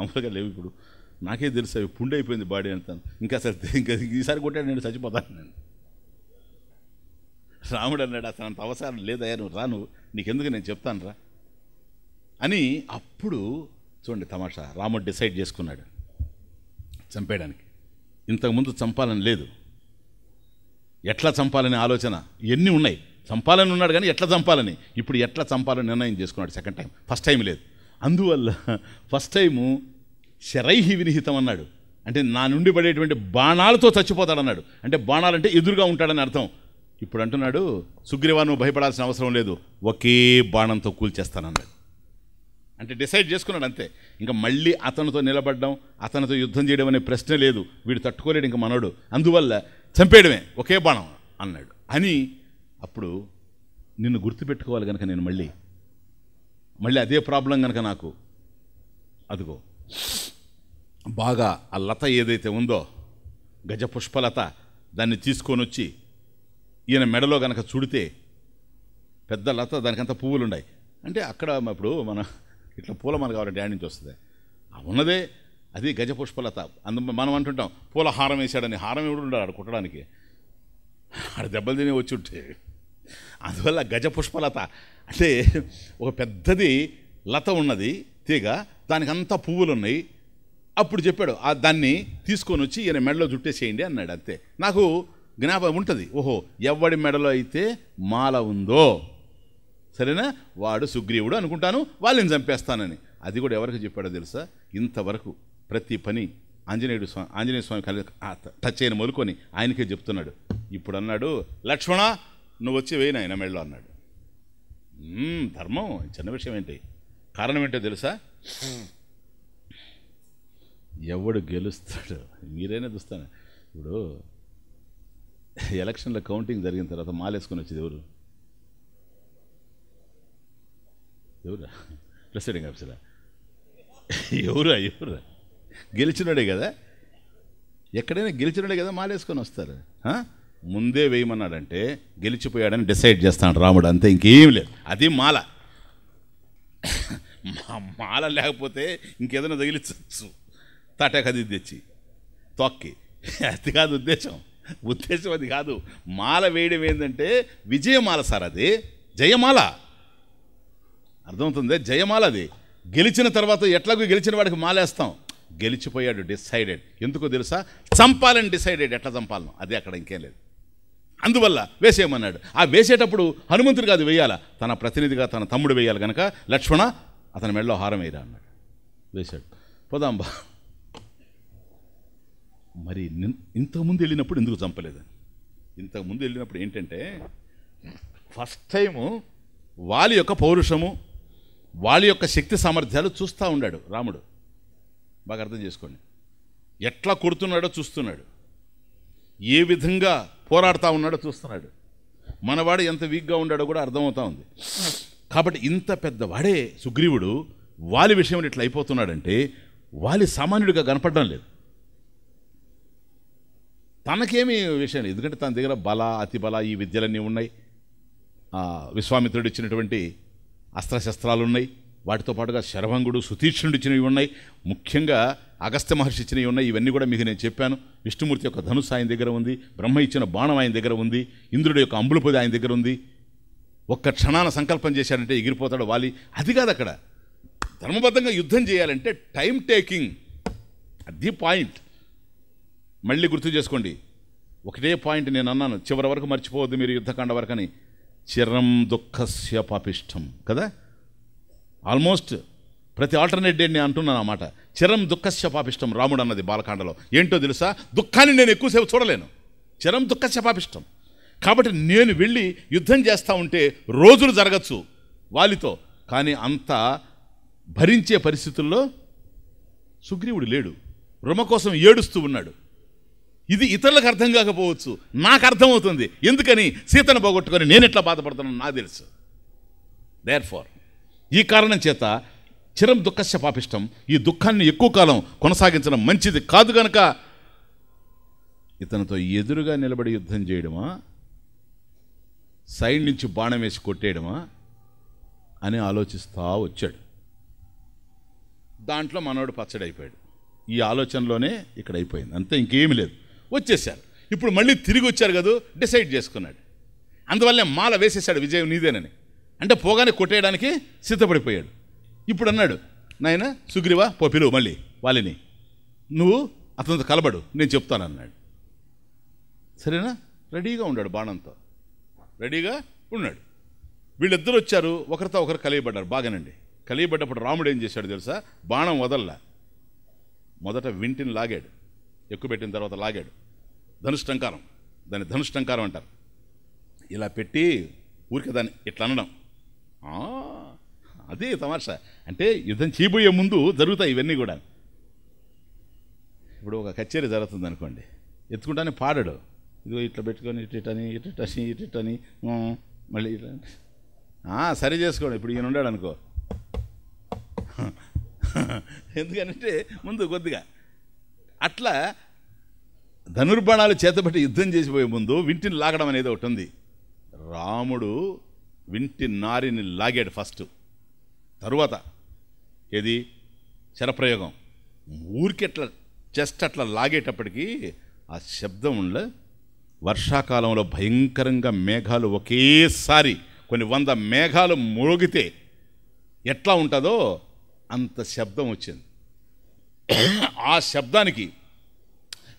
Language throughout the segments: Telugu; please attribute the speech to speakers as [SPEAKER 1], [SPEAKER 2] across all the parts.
[SPEAKER 1] మామూలుగా లేవు ఇప్పుడు నాకే తెలుసు అవి పుండి అయిపోయింది బాడీ అంతాను ఇంకా అసలు ఇంకా ఈసారి కొట్టాడు నేను చచ్చిపోతాను నేను రాముడు అన్నాడు అసలు అంత అవసరం లేదయ్యా నువ్వు రాను నీకెందుకు నేను చెప్తాను రా అని అప్పుడు చూడండి తమాషా రాముడు డిసైడ్ చేసుకున్నాడు చంపేయడానికి ఇంతకుముందు చంపాలని లేదు ఎట్లా చంపాలనే ఆలోచన ఎన్ని ఉన్నాయి చంపాలని ఉన్నాడు కానీ ఎట్లా చంపాలని ఇప్పుడు ఎట్లా చంపాలని నిర్ణయం చేసుకున్నాడు సెకండ్ టైం ఫస్ట్ టైం లేదు అందువల్ల ఫస్ట్ టైము శరైహి వినిహితం అన్నాడు అంటే నా నుండి పడేటువంటి బాణాలతో చచ్చిపోతాడన్నాడు అంటే బాణాలంటే ఎదురుగా ఉంటాడని అర్థం ఇప్పుడు అంటున్నాడు సుగ్రీవాను భయపడాల్సిన అవసరం లేదు ఒకే బాణంతో కూల్చేస్తానన్నాడు అంటే డిసైడ్ చేసుకున్నాడు అంతే ఇంకా మళ్ళీ అతనితో నిలబడడం అతనితో యుద్ధం చేయడం అనే ప్రశ్న లేదు వీడు తట్టుకోలేడు ఇంకా మనోడు అందువల్ల చంపేయడమే ఒకే బాణం అన్నాడు అని అప్పుడు నిన్ను గుర్తుపెట్టుకోవాలి కనుక నేను మళ్ళీ మళ్ళీ అదే ప్రాబ్లం కనుక నాకు అదిగో బాగా ఆ లత ఏదైతే ఉందో గజ పుష్పలత దాన్ని తీసుకొని వచ్చి ఈయన మెడలో గనక చుడితే పెద్ద లత దానికంత పువ్వులు ఉన్నాయి అంటే అక్కడ ఇప్పుడు మన ఇట్లా మన కావాలంటే యాడ్ నుంచి వస్తుంది ఉన్నదే అది గజ పుష్పలత అందు మనం అంటుంటాం పూల హారం వేసాడని హారం ఎవడు ఉండాలి ఆడు కుట్టడానికి ఆడ దెబ్బలు తిని వచ్చి ఉంటే అందువల్ల గజ పుష్పలత అంటే ఒక పెద్దది లత ఉన్నది తీగ దానికంతా పువ్వులు ఉన్నాయి అప్పుడు చెప్పాడు ఆ దాన్ని తీసుకొని వచ్చి ఈయన మెడలో జుట్టేసేయండి అన్నాడు అంతే నాకు జ్ఞాపకం ఉంటుంది ఓహో ఎవడి మెడలో అయితే మాల ఉందో సరేనా వాడు సుగ్రీవుడు అనుకుంటాను వాళ్ళని చంపేస్తానని అది కూడా ఎవరికి చెప్పాడో తెలుసా ఇంతవరకు ప్రతి పని ఆంజనేయుడు స్వామి ఆంజనేయ స్వామి కలి టచ్ అయిన మొలుకొని ఆయనకే చెప్తున్నాడు ఇప్పుడు అన్నాడు లక్ష్మణ నువ్వు వచ్చి వేయి ఆయన మెడలో అన్నాడు ధర్మం చిన్న విషయం ఏంటి కారణం ఏంటో తెలుసా ఎవడు గెలుస్తాడు మీరైనా చూస్తాను ఇప్పుడు ఎలక్షన్లో కౌంటింగ్ జరిగిన తర్వాత మాలేసుకొని వచ్చేది ఎవరు ఎవరా ప్రెసిడెంట్ ఆఫీసరా ఎవరా ఎవరా గెలిచినాడే కదా ఎక్కడైనా గెలిచినాడే కదా మాలేసుకొని వస్తారు ముందే వేయమన్నాడంటే గెలిచిపోయాడని డిసైడ్ చేస్తాడు రాముడు అంతే ఇంకేం లేదు అది మాల మాల లేకపోతే ఇంకేదైనా తగిలించచ్చు తాటాకది తెచ్చి తొక్కి అది కాదు ఉద్దేశం ఉద్దేశం అది కాదు మాల వేయడం ఏంటంటే విజయమాల సార్ అది జయమాల అర్థమవుతుంది జయమాల అది గెలిచిన తర్వాత ఎట్లాగో గెలిచిన వాడికి మాలేస్తాం గెలిచిపోయాడు డిసైడెడ్ ఎందుకో తెలుసా చంపాలని డిసైడెడ్ ఎట్లా చంపాలను అదే అక్కడ ఇంకేం లేదు అందువల్ల వేసేయమన్నాడు ఆ వేసేటప్పుడు హనుమంతుడు కాదు వేయాల తన ప్రతినిధిగా తన తమ్ముడు వేయాలి కనుక లక్ష్మణ అతని మెడలో హారం వేయరా అన్నాడు వేశాడు పోదాం బా మరి ఇంతకుముందు వెళ్ళినప్పుడు ఎందుకు చంపలేదని ఇంతకుముందు వెళ్ళినప్పుడు ఏంటంటే ఫస్ట్ టైము వాళ్ళ యొక్క పౌరుషము వాళ్ళ యొక్క శక్తి సామర్థ్యాలు చూస్తూ ఉన్నాడు రాముడు బాగా అర్థం చేసుకోండి ఎట్లా కొడుతున్నాడో చూస్తున్నాడు ఏ విధంగా పోరాడుతూ ఉన్నాడో చూస్తున్నాడు మనవాడు ఎంత వీక్గా ఉన్నాడో కూడా అర్థమవుతా ఉంది కాబట్టి ఇంత పెద్దవాడే సుగ్రీవుడు వాలి విషయంలో ఇట్లా అయిపోతున్నాడంటే వాలి సామాన్యుడిగా కనపడడం లేదు తనకేమీ విషయం ఎందుకంటే తన దగ్గర బల అతి బల ఈ విద్యలన్నీ ఉన్నాయి విశ్వామిత్రుడు ఇచ్చినటువంటి అస్త్రశస్త్రాలు ఉన్నాయి వాటితో పాటుగా శరభంగుడు సుతీక్షణుడు ఇచ్చినవి ఉన్నాయి ముఖ్యంగా అగస్త్య మహర్షి ఇచ్చినవి ఉన్నాయి ఇవన్నీ కూడా మీకు నేను చెప్పాను విష్ణుమూర్తి యొక్క ధనుస్ ఆయన దగ్గర ఉంది బ్రహ్మ ఇచ్చిన బాణం ఆయన దగ్గర ఉంది ఇంద్రుడి యొక్క అంబులపది ఆయన దగ్గర ఉంది ఒక్క క్షణాన సంకల్పం చేశాడంటే ఎగిరిపోతాడు వాలి అది కాదు అక్కడ ధర్మబద్ధంగా యుద్ధం చేయాలంటే టైం టేకింగ్ అది పాయింట్ మళ్ళీ గుర్తు చేసుకోండి ఒకటే పాయింట్ నేను అన్నాను చివరి వరకు మర్చిపోవద్దు మీరు యుద్ధకాండ వరకని చిరం దుఃఖస్య పాపిష్టం కదా ఆల్మోస్ట్ ప్రతి ఆల్టర్నేట్ డే నేను అంటున్నాను అన్నమాట చిరం దుఃఖస్య పాపిష్టం రాముడు అన్నది బాలకాండలో ఏంటో తెలుసా దుఃఖాన్ని నేను ఎక్కువసేపు చూడలేను చిరం దుఃఖస్య పాపిష్టం కాబట్టి నేను వెళ్ళి యుద్ధం చేస్తూ ఉంటే రోజులు జరగచ్చు వాలితో కానీ అంత భరించే పరిస్థితుల్లో సుగ్రీవుడు లేడు రుమ కోసం ఏడుస్తూ ఉన్నాడు ఇది ఇతరులకు అర్థం కాకపోవచ్చు నాకు అర్థమవుతుంది ఎందుకని సీతను పోగొట్టుకొని నేను ఎట్లా బాధపడుతున్నాను నాకు తెలుసు దేర్ ఫార్ ఈ కారణం చేత చిరం దుఃఖశ పాపిష్టం ఈ దుఃఖాన్ని ఎక్కువ కాలం కొనసాగించడం మంచిది కాదు గనక ఇతనితో ఎదురుగా నిలబడి యుద్ధం చేయడమా సైడ్ నుంచి బాణం వేసి కొట్టేయడమా అని ఆలోచిస్తూ వచ్చాడు దాంట్లో మనోడు పచ్చడైపోయాడు ఈ ఆలోచనలోనే ఇక్కడ అయిపోయింది అంతే ఇంకేమీ లేదు వచ్చేసారు ఇప్పుడు మళ్ళీ తిరిగి వచ్చారు కదా డిసైడ్ చేసుకున్నాడు అందువల్లే మాల వేసేశాడు విజయం నీదేనని అంటే పోగానే కొట్టేయడానికి సిద్ధపడిపోయాడు ఇప్పుడు అన్నాడు నాయన సుగ్రీవా పో పిలువు మళ్ళీ వాళ్ళని నువ్వు అతనితో కలబడు నేను చెప్తాను అన్నాడు సరేనా రెడీగా ఉన్నాడు బాణంతో రెడీగా ఉన్నాడు వీళ్ళిద్దరు వచ్చారు ఒకరితో ఒకరు కలియబడ్డారు బాగానండి కలియబడ్డప్పుడు రాముడు ఏం చేశాడు తెలుసా బాణం వదల్ల మొదట వింటిని లాగాడు ఎక్కువ పెట్టిన తర్వాత లాగాడు ధనుష్టంకారం దాన్ని ధనుష్టంకారం అంటారు ఇలా పెట్టి ఊరికే దాన్ని ఇట్లా అనడం అదే తమాషా అంటే యుద్ధం చేయబోయే ముందు జరుగుతాయి ఇవన్నీ కూడా ఇప్పుడు ఒక కచేరీ జరుగుతుంది అనుకోండి ఎత్తుకుంటానే పాడాడు ఇదిగో ఇట్లా పెట్టుకొని ఇటుటని ఇటుటని ఇటుటని మళ్ళీ ఇట్లా సరి చేసుకోండి ఇప్పుడు ఈయన ఉన్నాడు అనుకో ఎందుకంటే ముందు కొద్దిగా అట్లా ధనుర్బాణాలు చేతబట్టి యుద్ధం చేసిపోయే ముందు వింటిని లాగడం అనేది ఒకటి ఉంది రాముడు వింటి నారిని లాగాడు ఫస్ట్ తరువాత ఏది శరప్రయోగం ఊరికెట్లా చెస్ట్ అట్లా లాగేటప్పటికీ ఆ శబ్దంలో వర్షాకాలంలో భయంకరంగా మేఘాలు ఒకేసారి కొన్ని వంద మేఘాలు మునిగితే ఎట్లా ఉంటుందో అంత శబ్దం వచ్చింది ఆ శబ్దానికి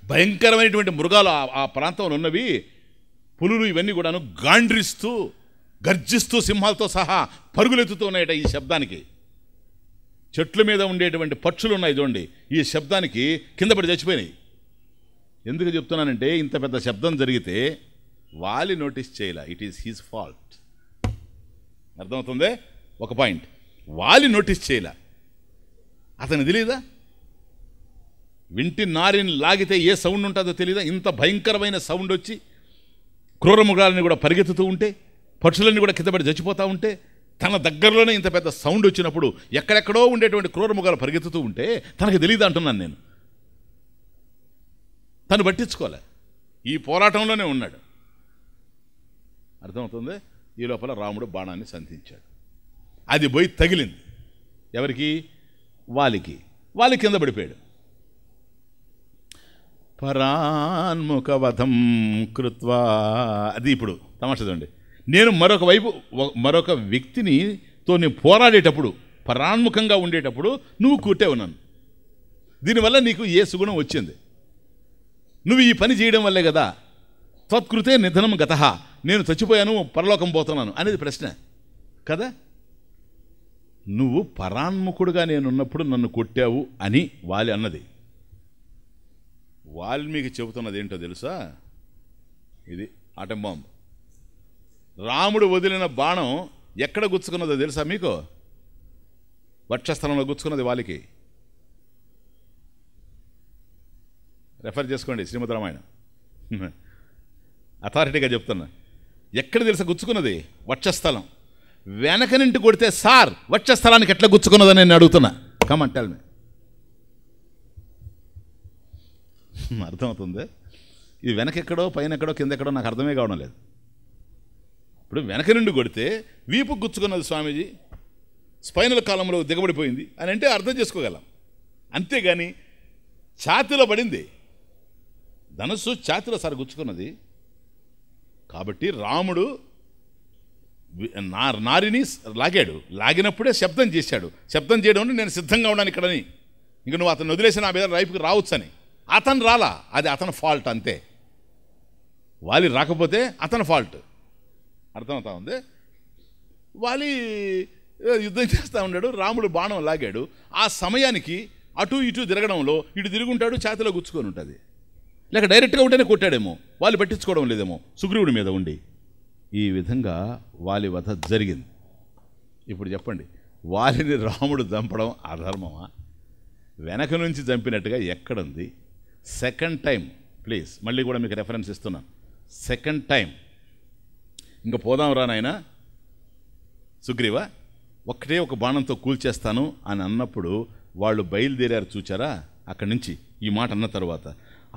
[SPEAKER 1] భయంకరమైనటువంటి మృగాలు ఆ ప్రాంతంలో ఉన్నవి పులులు ఇవన్నీ కూడాను గాండ్రిస్తూ గర్జిస్తూ సింహాలతో సహా పరుగులెత్తుతూ ఉన్నాయట ఈ శబ్దానికి చెట్ల మీద ఉండేటువంటి పక్షులు ఉన్నాయి చూడండి ఈ శబ్దానికి కింద పడి చచ్చిపోయినాయి ఎందుకు చెప్తున్నానంటే ఇంత పెద్ద శబ్దం జరిగితే వాలి నోటీస్ చేయలే ఇట్ ఈస్ హీజ్ ఫాల్ట్ అర్థమవుతుంది ఒక పాయింట్ వాలి నోటీస్ చేయలే అతను తెలీదా వింటి నారిని లాగితే ఏ సౌండ్ ఉంటుందో తెలియదా ఇంత భయంకరమైన సౌండ్ వచ్చి క్రూరముగాలని కూడా పరిగెత్తుతూ ఉంటే పక్షులన్నీ కూడా కిందపడి చచ్చిపోతూ ఉంటే తన దగ్గరలోనే ఇంత పెద్ద సౌండ్ వచ్చినప్పుడు ఎక్కడెక్కడో ఉండేటువంటి ముఖాలు పరిగెత్తుతూ ఉంటే తనకు తెలియదు అంటున్నాను నేను తను పట్టించుకోలే ఈ పోరాటంలోనే ఉన్నాడు అర్థమవుతుంది ఈ లోపల రాముడు బాణాన్ని సంధించాడు అది పోయి తగిలింది ఎవరికి వాలికి వాలి కింద పడిపోయాడు పరాన్ముఖవధం కృత్వా అది ఇప్పుడు తమాషదండి నేను మరొక వైపు మరొక వ్యక్తిని తో నేను పోరాడేటప్పుడు పరాన్ముఖంగా ఉండేటప్పుడు నువ్వు కూటే ఉన్నాను దీనివల్ల నీకు ఏ సుగుణం వచ్చింది నువ్వు ఈ పని చేయడం వల్లే కదా తత్కృతే నిధనం గత నేను చచ్చిపోయాను పరలోకం పోతున్నాను అనేది ప్రశ్న కదా నువ్వు పరాన్ముఖుడుగా నేనున్నప్పుడు నన్ను కొట్టావు అని వాలి అన్నది వాల్మీకి చెబుతున్నది ఏంటో తెలుసా ఇది ఆటంబాంబు రాముడు వదిలిన బాణం ఎక్కడ గుచ్చుకున్నదో తెలుసా మీకు వక్షస్థలంలో గుచ్చుకున్నది వాళ్ళకి రెఫర్ చేసుకోండి శ్రీమద్ రామాయణం అథారిటీగా చెప్తున్నా ఎక్కడ తెలుసా గుచ్చుకున్నది వక్షస్థలం నింటి కొడితే సార్ వక్షస్థలానికి ఎట్లా గుచ్చుకున్నదని నేను అడుగుతున్నా కమన్ మీ అర్థమవుతుంది ఇది వెనకెక్కడో పైన ఎక్కడో కింద ఎక్కడో నాకు అర్థమే కావడం లేదు ఇప్పుడు వెనక నుండి కొడితే వీపు గుచ్చుకున్నది స్వామీజీ స్పైనల్ కాలంలో దిగబడిపోయింది అని అంటే అర్థం చేసుకోగలం అంతేగాని ఛాతిలో పడింది ధనస్సు ఛాతిలో సార్ గుచ్చుకున్నది కాబట్టి రాముడు నారిని లాగాడు లాగినప్పుడే శబ్దం చేశాడు శబ్దం చేయడం అంటే నేను సిద్ధంగా ఉన్నాను ఇక్కడని ఇంక నువ్వు అతను వదిలేసి నా మీద రైపుకి రావచ్చని అతను రాలా అది అతని ఫాల్ట్ అంతే వాలి రాకపోతే అతని ఫాల్ట్ అర్థమవుతా ఉంది వాలి యుద్ధం చేస్తూ ఉన్నాడు రాముడు బాణం లాగాడు ఆ సమయానికి అటు ఇటు తిరగడంలో ఇటు తిరుగుంటాడు ఛాతిలో గుచ్చుకొని ఉంటుంది లేక డైరెక్ట్గా ఉంటేనే కొట్టాడేమో వాళ్ళు పట్టించుకోవడం లేదేమో సుగ్రీవుడి మీద ఉండి ఈ విధంగా వాలి వధ జరిగింది ఇప్పుడు చెప్పండి వాలిని రాముడు చంపడం అధర్మమా వెనక నుంచి చంపినట్టుగా ఎక్కడుంది సెకండ్ టైం ప్లీజ్ మళ్ళీ కూడా మీకు రెఫరెన్స్ ఇస్తున్నాను సెకండ్ టైం ఇంకా పోదాం రా నాయన సుగ్రీవా ఒక్కటే ఒక బాణంతో కూల్చేస్తాను అని అన్నప్పుడు వాళ్ళు బయలుదేరారు చూచారా అక్కడి నుంచి ఈ మాట అన్న తర్వాత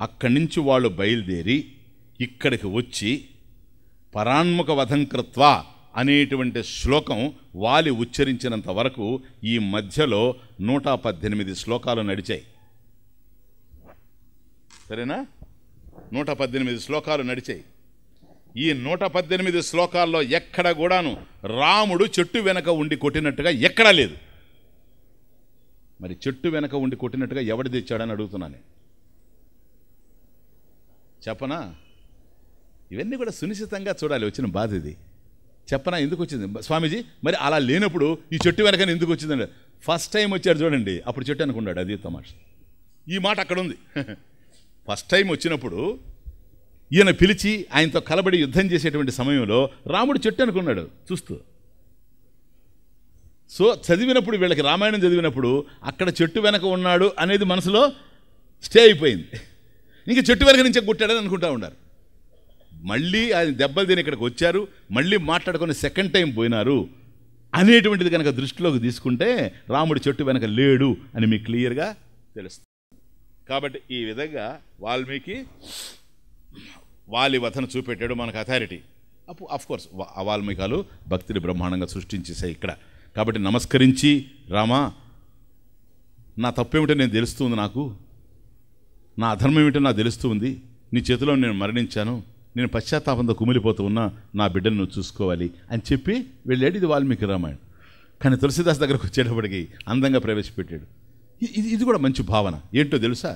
[SPEAKER 1] అక్కడి నుంచి వాళ్ళు బయలుదేరి ఇక్కడికి వచ్చి పరాన్ముఖ వధంకృత్వ అనేటువంటి శ్లోకం వాలి ఉచ్చరించినంత వరకు ఈ మధ్యలో నూట పద్దెనిమిది శ్లోకాలు నడిచాయి సరేనా నూట పద్దెనిమిది శ్లోకాలు నడిచాయి ఈ నూట పద్దెనిమిది శ్లోకాల్లో ఎక్కడ కూడాను రాముడు చెట్టు వెనక ఉండి కొట్టినట్టుగా ఎక్కడా లేదు మరి చెట్టు వెనక ఉండి కొట్టినట్టుగా ఎవడు తెచ్చాడని అడుగుతున్నాను చెప్పనా ఇవన్నీ కూడా సునిశ్చితంగా చూడాలి వచ్చిన బాధ ఇది చెప్పనా ఎందుకు వచ్చింది స్వామీజీ మరి అలా లేనప్పుడు ఈ చెట్టు వెనకని ఎందుకు వచ్చిందండి ఫస్ట్ టైం వచ్చాడు చూడండి అప్పుడు చెట్టు అనుకున్నాడు అది తమాష ఈ మాట అక్కడ ఉంది ఫస్ట్ టైం వచ్చినప్పుడు ఈయన పిలిచి ఆయనతో కలబడి యుద్ధం చేసేటువంటి సమయంలో రాముడు చెట్టు అనుకున్నాడు చూస్తూ సో చదివినప్పుడు వీళ్ళకి రామాయణం చదివినప్పుడు అక్కడ చెట్టు వెనక ఉన్నాడు అనేది మనసులో స్టే అయిపోయింది ఇంక చెట్టు వెనక నుంచే గుట్టాడని అనుకుంటా ఉన్నారు మళ్ళీ ఆయన దెబ్బలు తిని ఇక్కడికి వచ్చారు మళ్ళీ మాట్లాడుకుని సెకండ్ టైం పోయినారు అనేటువంటిది కనుక దృష్టిలోకి తీసుకుంటే రాముడు చెట్టు వెనక లేడు అని మీకు క్లియర్గా తెలుస్తుంది కాబట్టి ఈ విధంగా వాల్మీకి వాలి వధను చూపెట్టాడు మనకు అథారిటీ అప్పుడు అఫ్కోర్స్ అవాల్మీకాలు భక్తిని బ్రహ్మాండంగా సృష్టించేసాయి ఇక్కడ కాబట్టి నమస్కరించి రామా నా తప్పేమిటో నేను తెలుస్తుంది నాకు నా అధర్మం ఏమిటో నాకు తెలుస్తుంది నీ చేతిలో నేను మరణించాను నేను పశ్చాత్తాపంతో కుమిలిపోతూ ఉన్నా నా బిడ్డను నువ్వు చూసుకోవాలి అని చెప్పి వెళ్ళాడు ఇది వాల్మీకి రామాయణం కానీ తులసిదాస్ దగ్గరకు వచ్చేటప్పటికి అందంగా ప్రవేశపెట్టాడు ఇది ఇది కూడా మంచి భావన ఏంటో తెలుసా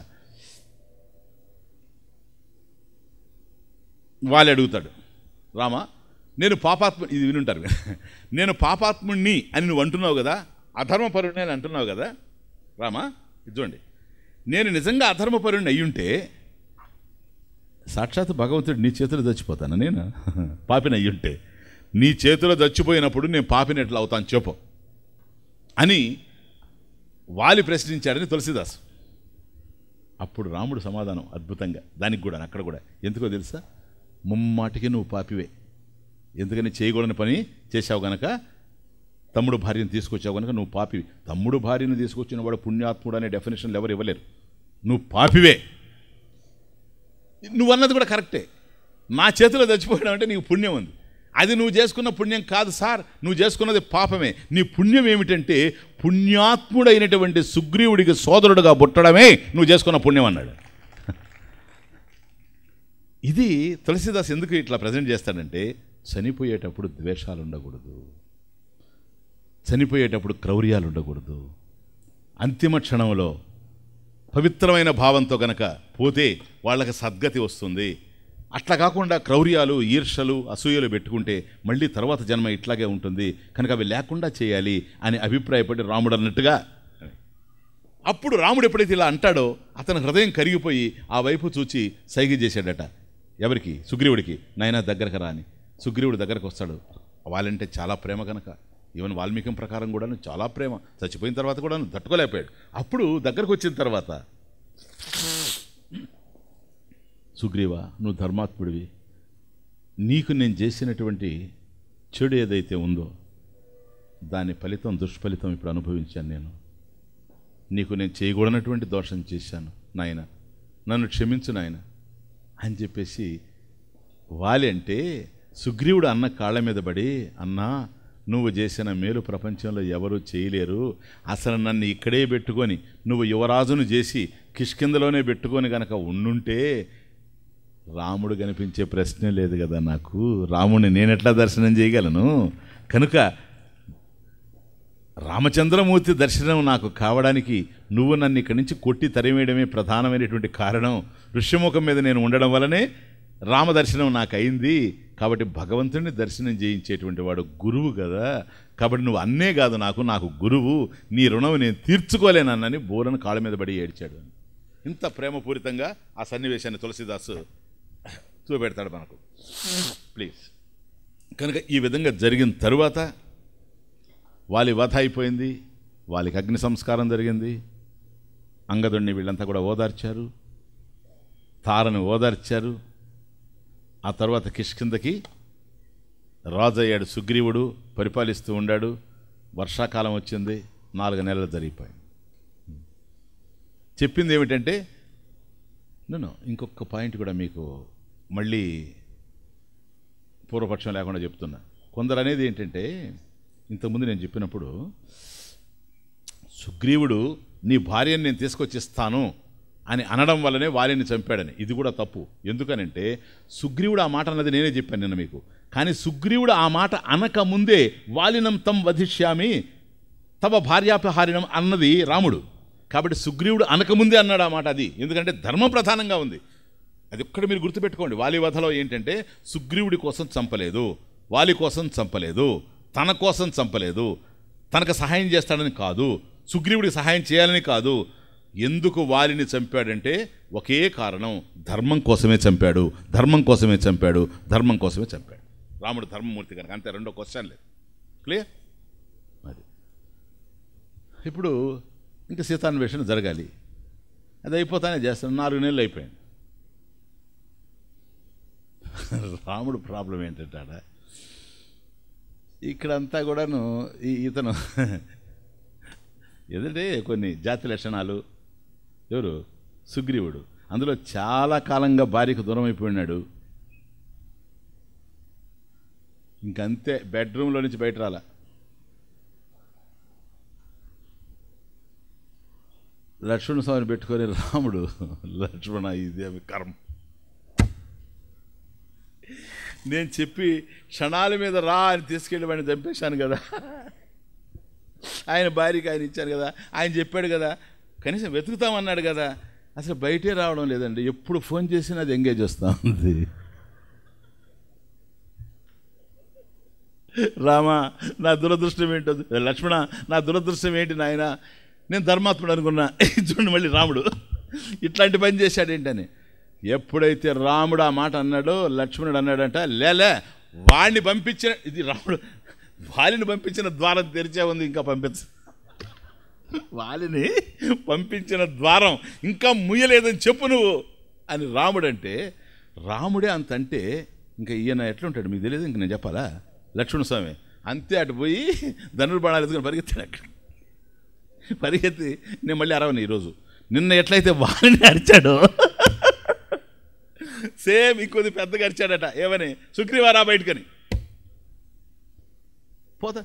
[SPEAKER 1] వాళ్ళు అడుగుతాడు రామా నేను పాపాత్మ ఇది వినుంటారు నేను పాపాత్ముణ్ణి అని నువ్వు అంటున్నావు కదా అధర్మపరుణ్ణి అని అంటున్నావు కదా రామా చూడండి నేను నిజంగా అధర్మపరుణ్ణి అయ్యుంటే సాక్షాత్ భగవంతుడు నీ చేతిలో చచ్చిపోతాను నేను పాపిని అయ్యుంటే నీ చేతిలో చచ్చిపోయినప్పుడు నేను పాపిని ఎట్లా అవుతాను చెప్పు అని వాలి ప్రశ్నించాడని తులసిదాసు అప్పుడు రాముడు సమాధానం అద్భుతంగా దానికి కూడా అక్కడ కూడా ఎందుకో తెలుసా ముమ్మాటికి నువ్వు పాపివే ఎందుకని చేయకూడని పని చేశావు గనక తమ్ముడు భార్యను తీసుకొచ్చావు కనుక నువ్వు పాపివి తమ్ముడు భార్యను తీసుకొచ్చిన వాడు పుణ్యాత్ముడు అనే డెఫినేషన్లు ఎవరు ఇవ్వలేరు నువ్వు పాపివే నువ్వు అన్నది కూడా కరెక్టే నా చేతిలో చచ్చిపోయినా అంటే నీకు పుణ్యం ఉంది అది నువ్వు చేసుకున్న పుణ్యం కాదు సార్ నువ్వు చేసుకున్నది పాపమే నీ పుణ్యం ఏమిటంటే పుణ్యాత్ముడైనటువంటి సుగ్రీవుడికి సోదరుడుగా పుట్టడమే నువ్వు చేసుకున్న పుణ్యం అన్నాడు ఇది తులసిదాస్ ఎందుకు ఇట్లా ప్రజెంట్ చేస్తాడంటే చనిపోయేటప్పుడు ద్వేషాలు ఉండకూడదు చనిపోయేటప్పుడు క్రౌర్యాలు ఉండకూడదు అంతిమ క్షణంలో పవిత్రమైన భావంతో గనక పోతే వాళ్ళకి సద్గతి వస్తుంది అట్లా కాకుండా క్రౌర్యాలు ఈర్షలు అసూయలు పెట్టుకుంటే మళ్ళీ తర్వాత జన్మ ఇట్లాగే ఉంటుంది కనుక అవి లేకుండా చేయాలి అని అభిప్రాయపడి రాముడు అన్నట్టుగా అప్పుడు రాముడు ఎప్పుడైతే ఇలా అంటాడో అతని హృదయం కరిగిపోయి ఆ వైపు చూచి సైగ చేశాడట ఎవరికి సుగ్రీవుడికి నాయన దగ్గరకు రాని సుగ్రీవుడు దగ్గరకు వస్తాడు వాళ్ళంటే చాలా ప్రేమ కనుక ఈవెన్ వాల్మీకి ప్రకారం కూడా చాలా ప్రేమ చచ్చిపోయిన తర్వాత కూడా తట్టుకోలేకపోయాడు అప్పుడు దగ్గరకు వచ్చిన తర్వాత సుగ్రీవ నువ్వు ధర్మాత్ముడివి నీకు నేను చేసినటువంటి చెడు ఏదైతే ఉందో దాని ఫలితం దుష్ఫలితం ఇప్పుడు అనుభవించాను నేను నీకు నేను చేయకూడనటువంటి దోషం చేశాను నాయన నన్ను క్షమించు నాయన అని చెప్పేసి వాలి అంటే సుగ్రీవుడు అన్న కాళ్ళ మీద పడి అన్నా నువ్వు చేసిన మేలు ప్రపంచంలో ఎవరూ చేయలేరు అసలు నన్ను ఇక్కడే పెట్టుకొని నువ్వు యువరాజును చేసి కిష్కిందలోనే పెట్టుకొని గనక ఉండుంటే రాముడు కనిపించే ప్రశ్నే లేదు కదా నాకు రాముడిని నేనెట్లా దర్శనం చేయగలను కనుక రామచంద్రమూర్తి దర్శనం నాకు కావడానికి నువ్వు నన్ను ఇక్కడి నుంచి కొట్టి తరిమేయడమే ప్రధానమైనటువంటి కారణం ఋష్యముఖం మీద నేను ఉండడం వలనే రామదర్శనం నాకు అయింది కాబట్టి భగవంతుడిని దర్శనం చేయించేటువంటి వాడు గురువు కదా కాబట్టి నువ్వు అన్నే కాదు నాకు నాకు గురువు నీ రుణం నేను తీర్చుకోలేనన్నని బోరను కాళ్ళ మీద పడి ఏడ్చాడు ఇంత ప్రేమపూరితంగా ఆ సన్నివేశాన్ని తులసిదాసు చూపెడతాడు మనకు ప్లీజ్ కనుక ఈ విధంగా జరిగిన తరువాత వాళ్ళ వధ అయిపోయింది వాళ్ళకి అగ్ని సంస్కారం జరిగింది అంగదుణ్ణి వీళ్ళంతా కూడా ఓదార్చారు తారను ఓదార్చారు ఆ తర్వాత కిష్కిందకి రాజు అయ్యాడు సుగ్రీవుడు పరిపాలిస్తూ ఉండాడు వర్షాకాలం వచ్చింది నాలుగు నెలలు జరిగిపోయింది చెప్పింది ఏమిటంటే నేను ఇంకొక పాయింట్ కూడా మీకు మళ్ళీ పూర్వపక్షం లేకుండా చెప్తున్నా కొందరు అనేది ఏంటంటే ఇంతకుముందు నేను చెప్పినప్పుడు సుగ్రీవుడు నీ భార్యను నేను తీసుకొచ్చిస్తాను అని అనడం వల్లనే వారిని చంపాడని ఇది కూడా తప్పు ఎందుకనంటే సుగ్రీవుడు ఆ మాట అన్నది నేనే చెప్పాను నిన్న మీకు కానీ సుగ్రీవుడు ఆ మాట అనకముందే వాలినం తం వధిష్యామి తమ భార్యాపహారినం అన్నది రాముడు కాబట్టి సుగ్రీవుడు అనకముందే అన్నాడు ఆ మాట అది ఎందుకంటే ధర్మం ప్రధానంగా ఉంది అది ఒక్కడ మీరు గుర్తుపెట్టుకోండి వాలి వధలో ఏంటంటే సుగ్రీవుడి కోసం చంపలేదు వాలి కోసం చంపలేదు తన కోసం చంపలేదు తనకు సహాయం చేస్తాడని కాదు సుగ్రీవుడికి సహాయం చేయాలని కాదు ఎందుకు వారిని చంపాడంటే ఒకే కారణం ధర్మం కోసమే చంపాడు ధర్మం కోసమే చంపాడు ధర్మం కోసమే చంపాడు రాముడు ధర్మమూర్తి కనుక అంతే రెండో క్వశ్చన్ లేదు క్లియర్ అది ఇప్పుడు ఇంకా సీతాన్వేషణ జరగాలి అది అయిపోతానే చేస్తాను నాలుగు నెలలు అయిపోయింది రాముడు ప్రాబ్లం ఏంటంటే ఇక్కడంతా కూడాను ఈ ఇతను ఎందుకంటే కొన్ని జాతి లక్షణాలు ఎవరు సుగ్రీవుడు అందులో చాలా కాలంగా భార్యకు దూరం అయిపోయినాడు ఇంకంతే బెడ్రూమ్లో నుంచి బయట రాల లక్ష్మణ స్వామిని పెట్టుకొని రాముడు లక్ష్మణ ఇది కర్మ నేను చెప్పి క్షణాల మీద రా అని తీసుకెళ్ళి వాడిని చంపేశాను కదా ఆయన భార్యకి ఆయన ఇచ్చారు కదా ఆయన చెప్పాడు కదా కనీసం వెతుకుతామన్నాడు కదా అసలు బయటే రావడం లేదండి ఎప్పుడు ఫోన్ చేసినా అది ఎంగేజ్ వస్తూ ఉంది రామా నా దురదృష్టం ఏంటో లక్ష్మణ నా దురదృష్టం ఏంటి నాయన నేను ధర్మాత్ముడు అనుకున్నా చూడండి మళ్ళీ రాముడు ఇట్లాంటి పని చేశాడేంటని ఎప్పుడైతే రాముడు ఆ మాట అన్నాడో లక్ష్మణుడు అన్నాడంట లేలే వాడిని పంపించిన ఇది రాముడు వాలిని పంపించిన ద్వారం తెరిచే ఉంది ఇంకా పంపించ వాలిని పంపించిన ద్వారం ఇంకా ముయ్యలేదని చెప్పు నువ్వు అని రాముడంటే రాముడే అంత అంటే ఇంకా ఈయన ఎట్లుంటాడు మీకు తెలియదు ఇంక నేను చెప్పాలా లక్ష్మణ స్వామి అంతే అటు పోయి ధనుర్బాణాలు ఎదుగుని పరిగెత్తాడు అక్కడ పరిగెత్తి నేను మళ్ళీ అరవను ఈరోజు నిన్న ఎట్లయితే వాలిని అరిచాడో సేమ్ ఇంకొద్ది పెద్దగా అరిచాడట ఏమని శుక్రవారా బయటకని పోతా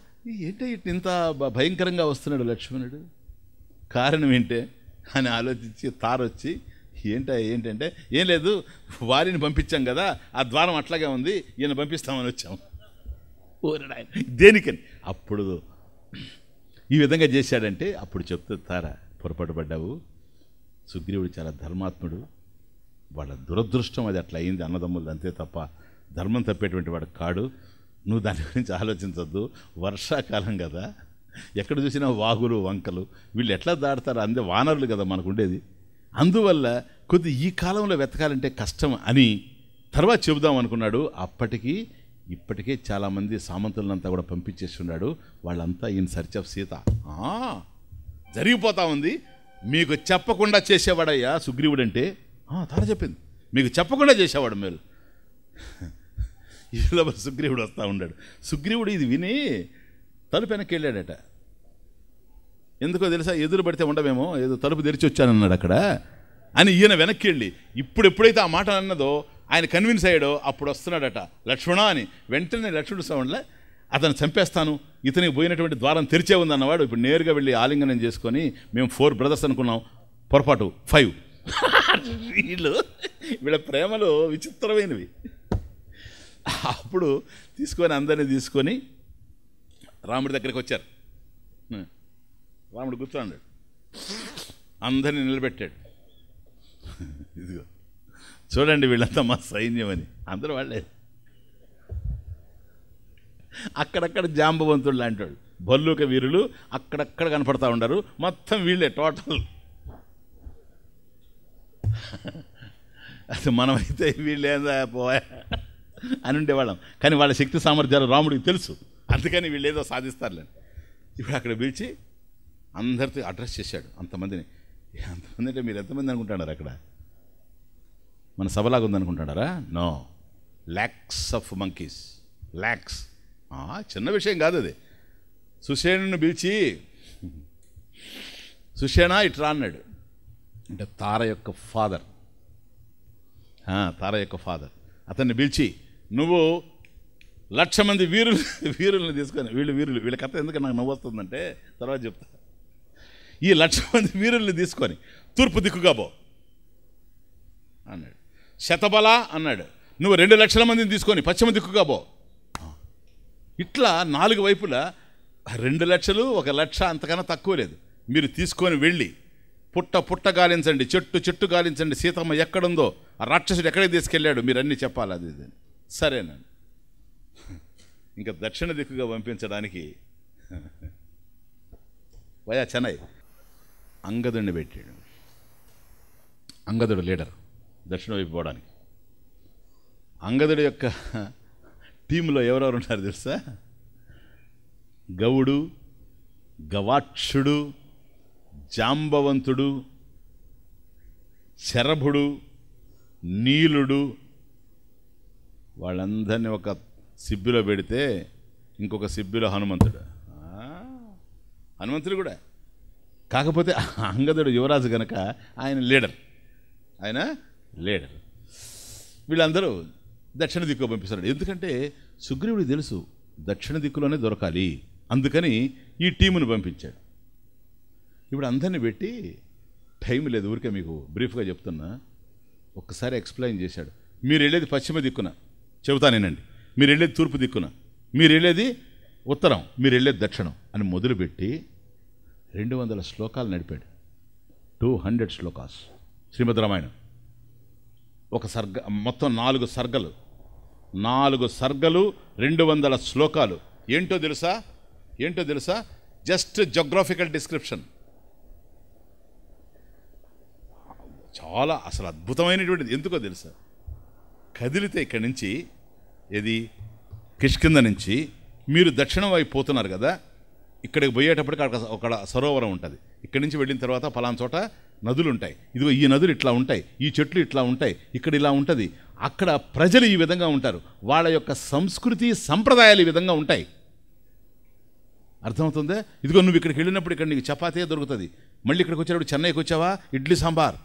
[SPEAKER 1] ఏంటో ఇట్ ఇంత భయంకరంగా వస్తున్నాడు లక్ష్మణుడు కారణం ఏంటే అని ఆలోచించి తారొచ్చి ఏంట ఏంటంటే ఏం లేదు వారిని పంపించాం కదా ఆ ద్వారం అట్లాగే ఉంది ఈయన పంపిస్తామని వచ్చాము ఓరడాయన దేనికని అప్పుడు ఈ విధంగా చేశాడంటే అప్పుడు చెప్తే తారా పొరపాటు పడ్డావు సుగ్రీవుడు చాలా ధర్మాత్ముడు వాళ్ళ దురదృష్టం అది అట్లా అయింది అన్నదమ్ములు అంతే తప్ప ధర్మం తప్పేటువంటి వాడు కాడు నువ్వు దాని గురించి ఆలోచించద్దు వర్షాకాలం కదా ఎక్కడ చూసినా వాగులు వంకలు వీళ్ళు ఎట్లా దాడతారు అందే వానరులు కదా మనకు ఉండేది అందువల్ల కొద్ది ఈ కాలంలో వెతకాలంటే కష్టం అని తర్వాత చెబుదాం అనుకున్నాడు అప్పటికి ఇప్పటికే చాలామంది సామంతులంతా కూడా పంపించేస్తున్నాడు వాళ్ళంతా ఈయన సర్చ్ ఆఫ్ సీత జరిగిపోతా ఉంది మీకు చెప్పకుండా చేసేవాడయ్యా సుగ్రీవుడంటే తల చెప్పింది మీకు చెప్పకుండా చేసేవాడు మేలు ఈలోప సుగ్రీవుడు వస్తూ ఉన్నాడు సుగ్రీవుడు ఇది విని తలుపు వెనక్కి వెళ్ళాడట ఎందుకో తెలుసా ఎదురు పడితే ఉండమేమో ఏదో తలుపు తెరిచి వచ్చానన్నాడు అక్కడ అని ఈయన వెనక్కి వెళ్ళి ఇప్పుడు ఎప్పుడైతే ఆ మాట అన్నదో ఆయన కన్విన్స్ అయ్యాడో అప్పుడు వస్తున్నాడట లక్ష్మణ అని వెంటనే లక్ష్మణుడు సౌండ్లే అతను చంపేస్తాను ఇతనికి పోయినటువంటి ద్వారం తెరిచే ఉందన్నవాడు ఇప్పుడు నేరుగా వెళ్ళి ఆలింగనం చేసుకొని మేము ఫోర్ బ్రదర్స్ అనుకున్నాం పొరపాటు ఫైవ్ వీళ్ళు వీళ్ళ ప్రేమలు విచిత్రమైనవి అప్పుడు తీసుకొని అందరినీ తీసుకొని రాముడి దగ్గరికి వచ్చారు రాముడు కూర్చోండి అందరినీ నిలబెట్టాడు ఇదిగో చూడండి వీళ్ళంతా మా సైన్యం అని అందరూ వాళ్ళే అక్కడక్కడ జాంబవంతుడు లాంటి వాళ్ళు భల్లూక వీరులు అక్కడక్కడ కనపడతా ఉండరు మొత్తం వీళ్ళే టోటల్ అసలు మనమైతే వీళ్ళేందా పోయా అని ఉండేవాళ్ళం కానీ వాళ్ళ శక్తి సామర్థ్యాలు రాముడికి తెలుసు అందుకని వీళ్ళు ఏదో సాధిస్తారులే ఇప్పుడు అక్కడ పిలిచి అందరితో అడ్రస్ చేశాడు అంతమందిని అంతమంది అంటే మీరు ఎంతమంది అనుకుంటున్నారు అక్కడ మన సభలాగా ఉందనుకుంటున్నారా no lakhs of monkeys lakhs చిన్న విషయం కాదు అది సుషేణుని పిలిచి సుషేణ ఇట్రా అన్నాడు అంటే తార యొక్క ఫాదర్ తార యొక్క ఫాదర్ అతన్ని పిలిచి నువ్వు లక్ష మంది వీరులు వీరుల్ని తీసుకొని వీళ్ళు వీరులు వీళ్ళ కథ ఎందుకు నాకు నవ్వు వస్తుందంటే తర్వాత చెప్తా ఈ లక్ష మంది వీరుల్ని తీసుకొని తూర్పు దిక్కుగా పో అన్నాడు శతబల అన్నాడు నువ్వు రెండు లక్షల మందిని తీసుకొని పశ్చిమ దిక్కుగా పో ఇట్లా నాలుగు వైపులా రెండు లక్షలు ఒక లక్ష అంతకన్నా తక్కువ లేదు మీరు తీసుకొని వెళ్ళి పుట్ట పుట్ట గాలించండి చెట్టు చెట్టు గాలించండి సీతమ్మ ఎక్కడుందో ఆ రాక్షసుడు ఎక్కడికి తీసుకెళ్ళాడు మీరు అన్నీ చెప్పాలి అది ఇది సరేనండి ఇంకా దక్షిణ దిక్కుగా పంపించడానికి వయా చెన్నై అంగదుడిని పెట్టాడు అంగదుడు లీడర్ దక్షిణ వైపు పోవడానికి అంగదుడి యొక్క టీంలో ఎవరెవరు ఉన్నారు తెలుసా గౌడు గవాక్షుడు జాంబవంతుడు శరభుడు నీలుడు వాళ్ళందరినీ ఒక సిబ్బిలో పెడితే ఇంకొక సిబ్బిలో హనుమంతుడు హనుమంతుడు కూడా కాకపోతే అంగదుడు యువరాజు గనక ఆయన లీడర్ ఆయన లీడర్ వీళ్ళందరూ దక్షిణ దిక్కు పంపిస్తాడు ఎందుకంటే సుగ్రీవుడికి తెలుసు దక్షిణ దిక్కులోనే దొరకాలి అందుకని ఈ టీమును పంపించాడు ఇప్పుడు అందరిని పెట్టి టైం లేదు ఊరికే మీకు బ్రీఫ్గా చెప్తున్నా ఒక్కసారి ఎక్స్ప్లెయిన్ చేశాడు మీరు వెళ్ళేది పశ్చిమ దిక్కున చెబుతానేనండి మీరు వెళ్ళేది తూర్పు దిక్కున మీరు వెళ్ళేది ఉత్తరం మీరు వెళ్ళేది దక్షిణం అని మొదలుపెట్టి రెండు వందల శ్లోకాలు నడిపాడు టూ హండ్రెడ్ శ్లోకాస్ శ్రీమద్ రామాయణం ఒక సర్గ మొత్తం నాలుగు సర్గలు నాలుగు సర్గలు రెండు వందల శ్లోకాలు ఏంటో తెలుసా ఏంటో తెలుసా జస్ట్ జోగ్రాఫికల్ డిస్క్రిప్షన్ చాలా అసలు అద్భుతమైనటువంటిది ఎందుకో తెలుసా కదిలితే ఇక్కడి నుంచి ఇది కిష్కింద నుంచి మీరు దక్షిణం వైపు పోతున్నారు కదా ఇక్కడికి పోయేటప్పటికి అక్కడ ఒక సరోవరం ఉంటుంది ఇక్కడి నుంచి వెళ్ళిన తర్వాత పలానా చోట నదులు ఉంటాయి ఇదిగో ఈ నదులు ఇట్లా ఉంటాయి ఈ చెట్లు ఇట్లా ఉంటాయి ఇక్కడ ఇలా ఉంటుంది అక్కడ ప్రజలు ఈ విధంగా ఉంటారు వాళ్ళ యొక్క సంస్కృతి సంప్రదాయాలు ఈ విధంగా ఉంటాయి అర్థమవుతుంది ఇదిగో నువ్వు ఇక్కడికి వెళ్ళినప్పుడు ఇక్కడ నీకు చపాతీ దొరుకుతుంది మళ్ళీ ఇక్కడికి వచ్చినప్పుడు చెన్నైకి వచ్చావా ఇడ్లీ సాంబార్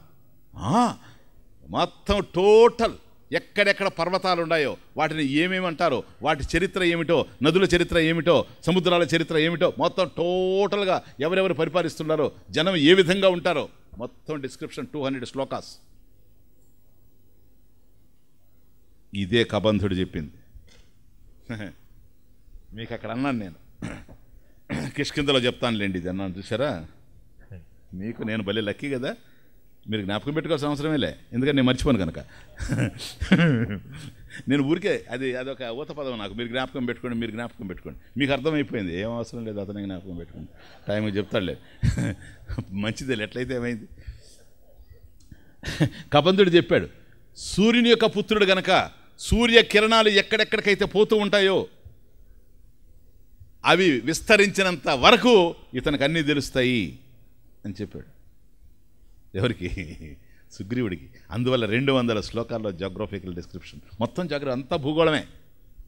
[SPEAKER 1] మొత్తం టోటల్ ఎక్కడెక్కడ పర్వతాలు ఉన్నాయో వాటిని ఏమేమంటారో వాటి చరిత్ర ఏమిటో నదుల చరిత్ర ఏమిటో సముద్రాల చరిత్ర ఏమిటో మొత్తం టోటల్గా ఎవరెవరు పరిపాలిస్తున్నారో జనం ఏ విధంగా ఉంటారో మొత్తం డిస్క్రిప్షన్ టూ హండ్రెడ్ శ్లోకాస్ ఇదే కబంధుడు చెప్పింది మీకు అక్కడ అన్నాను నేను కిష్కిందలో చెప్తానులేండి ఇది అన్నాను చూసారా మీకు నేను భలే లక్కీ కదా మీరు జ్ఞాపకం పెట్టుకోవాల్సిన అవసరమేలే ఎందుకంటే నేను మర్చిపోను కనుక నేను ఊరికే అది అదొక ఊత పదం నాకు మీరు జ్ఞాపకం పెట్టుకోండి మీరు జ్ఞాపకం పెట్టుకోండి మీకు అర్థమైపోయింది ఏం అవసరం లేదు అతనే జ్ఞాపకం పెట్టుకోండి చెప్తాడు చెప్తాడులే మంచిది ఎట్లయితే ఏమైంది కబంధుడు చెప్పాడు సూర్యుని యొక్క పుత్రుడు గనక సూర్య కిరణాలు ఎక్కడెక్కడికైతే పోతూ ఉంటాయో అవి విస్తరించినంత వరకు ఇతనికి అన్నీ తెలుస్తాయి అని చెప్పాడు ఎవరికి సుగ్రీవుడికి అందువల్ల రెండు వందల శ్లోకాల్లో జాగ్రఫికల్ డిస్క్రిప్షన్ మొత్తం జాగ్రఫీ అంతా భూగోళమే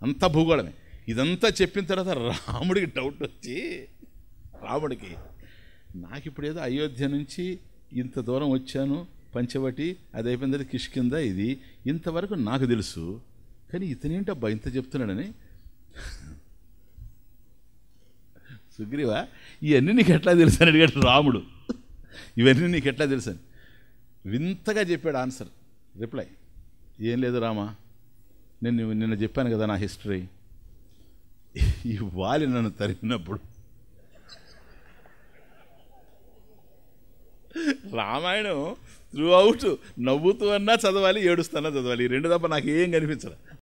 [SPEAKER 1] అంతా భూగోళమే ఇదంతా చెప్పిన తర్వాత రాముడికి డౌట్ వచ్చి రాముడికి నాకు ఇప్పుడు ఏదో అయోధ్య నుంచి ఇంత దూరం వచ్చాను పంచవటి అది అయిపోయిన కిష్కింద ఇది ఇంతవరకు నాకు తెలుసు కానీ అబ్బా ఇంత చెప్తున్నాడని సుగ్రీవా ఇవన్నీ నీకు ఎట్లా తెలుసు అని అడిగాడు రాముడు ఇవన్నీ నీకు ఎట్లా తెలుసని వింతగా చెప్పాడు ఆన్సర్ రిప్లై ఏం లేదు రామా నేను నిన్న చెప్పాను కదా నా హిస్టరీ ఈ వాలి నన్ను తరిగినప్పుడు రామాయణం త్రూ అవుట్ నవ్వుతూ అన్నా చదవాలి ఏడుస్తున్నా చదవాలి ఈ రెండు తప్ప నాకు ఏం కనిపించరు